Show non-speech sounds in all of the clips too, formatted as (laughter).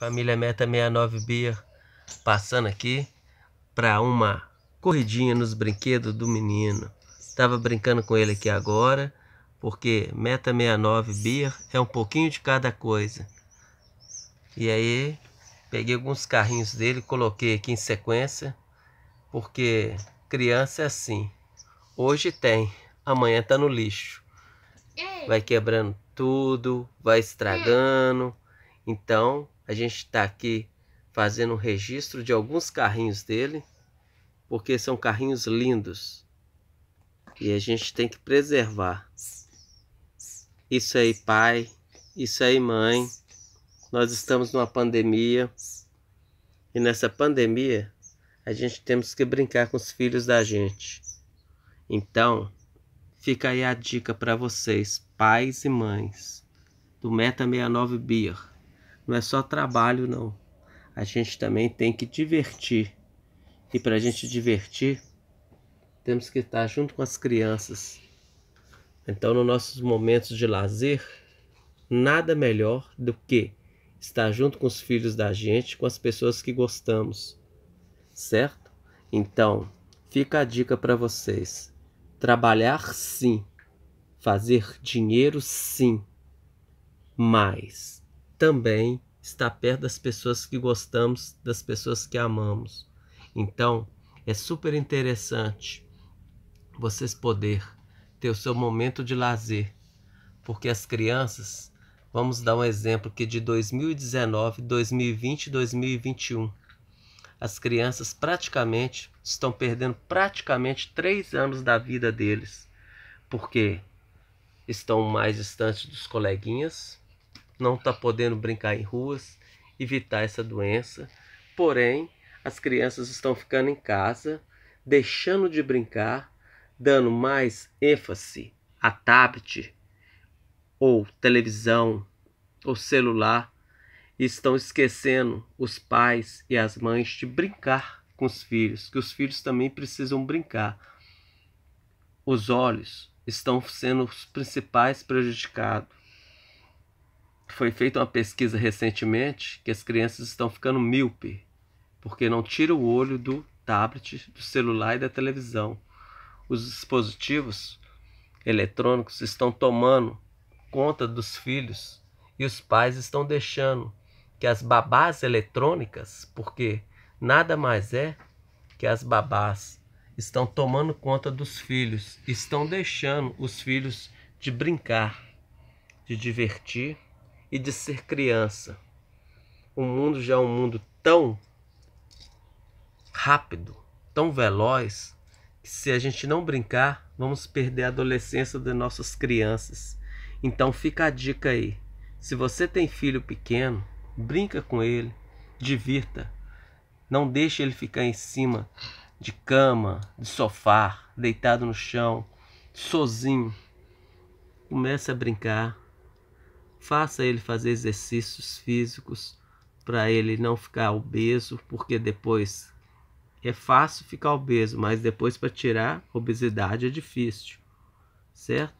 Família Meta 69 Beer passando aqui para uma corridinha nos brinquedos do menino. Tava brincando com ele aqui agora, porque Meta 69 Beer é um pouquinho de cada coisa. E aí, peguei alguns carrinhos dele, coloquei aqui em sequência, porque criança é assim. Hoje tem, amanhã tá no lixo. Vai quebrando tudo, vai estragando. Então, a gente está aqui fazendo um registro de alguns carrinhos dele, porque são carrinhos lindos. E a gente tem que preservar. Isso aí, pai. Isso aí, mãe. Nós estamos numa pandemia. E nessa pandemia, a gente temos que brincar com os filhos da gente. Então, fica aí a dica para vocês, pais e mães, do Meta 69 Beer não é só trabalho, não. A gente também tem que divertir. E para a gente divertir, temos que estar junto com as crianças. Então, nos nossos momentos de lazer, nada melhor do que estar junto com os filhos da gente, com as pessoas que gostamos, certo? Então, fica a dica para vocês: trabalhar sim, fazer dinheiro sim, mas também estar perto das pessoas que gostamos, das pessoas que amamos. Então, é super interessante vocês poder ter o seu momento de lazer, porque as crianças, vamos dar um exemplo que de 2019, 2020 2021, as crianças praticamente estão perdendo praticamente três anos da vida deles, porque estão mais distantes dos coleguinhas, não está podendo brincar em ruas, evitar essa doença. Porém, as crianças estão ficando em casa, deixando de brincar, dando mais ênfase a tablet ou televisão ou celular e estão esquecendo os pais e as mães de brincar com os filhos, que os filhos também precisam brincar. Os olhos estão sendo os principais prejudicados foi feita uma pesquisa recentemente que as crianças estão ficando míope, porque não tira o olho do tablet, do celular e da televisão. Os dispositivos eletrônicos estão tomando conta dos filhos e os pais estão deixando que as babás eletrônicas, porque nada mais é que as babás estão tomando conta dos filhos, estão deixando os filhos de brincar, de divertir e de ser criança. O mundo já é um mundo tão rápido, tão veloz, que se a gente não brincar, vamos perder a adolescência das nossas crianças. Então fica a dica aí. Se você tem filho pequeno, brinca com ele, divirta. Não deixe ele ficar em cima de cama, de sofá, deitado no chão, sozinho. Comece a brincar, faça ele fazer exercícios físicos para ele não ficar obeso, porque depois é fácil ficar obeso, mas depois para tirar obesidade é difícil, certo?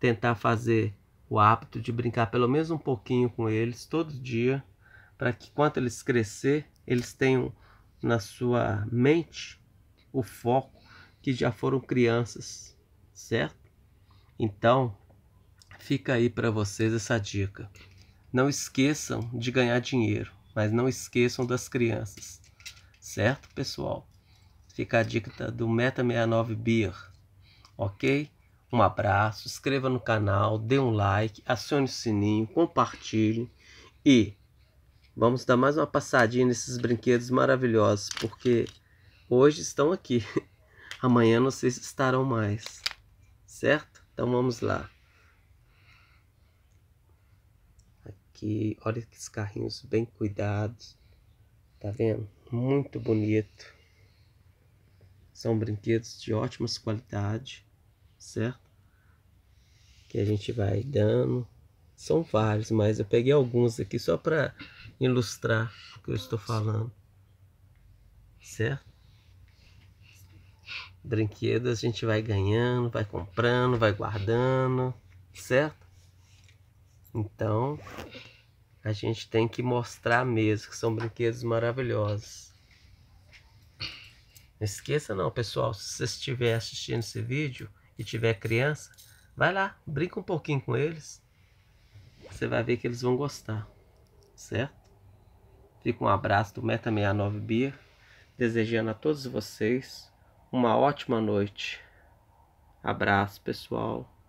Tentar fazer o hábito de brincar pelo menos um pouquinho com eles todo dia, para que quando eles crescer, eles tenham na sua mente o foco que já foram crianças, certo? Então, Fica aí para vocês essa dica. Não esqueçam de ganhar dinheiro, mas não esqueçam das crianças. Certo, pessoal? Fica a dica do Meta 69 Beer. OK? Um abraço, inscreva no canal, dê um like, acione o sininho, compartilhe e vamos dar mais uma passadinha nesses brinquedos maravilhosos, porque hoje estão aqui, (laughs) amanhã não sei se estarão mais, certo? Então vamos lá. aqui. Olha esses carrinhos bem cuidados. Tá vendo? Muito bonito. São brinquedos de ótimas qualidade, certo? Que a gente vai dando. São vários, mas eu peguei alguns aqui só para ilustrar o que eu estou falando. Certo? Brinquedos a gente vai ganhando, vai comprando, vai guardando, certo? Então, a gente tem que mostrar mesmo que são brinquedos maravilhosos. Não esqueça não, pessoal, se você estiver assistindo esse vídeo e tiver criança, vai lá, brinca um pouquinho com eles. Você vai ver que eles vão gostar, certo? Fica um abraço do Meta 69 Bia, desejando a todos vocês uma ótima noite. Abraço, pessoal.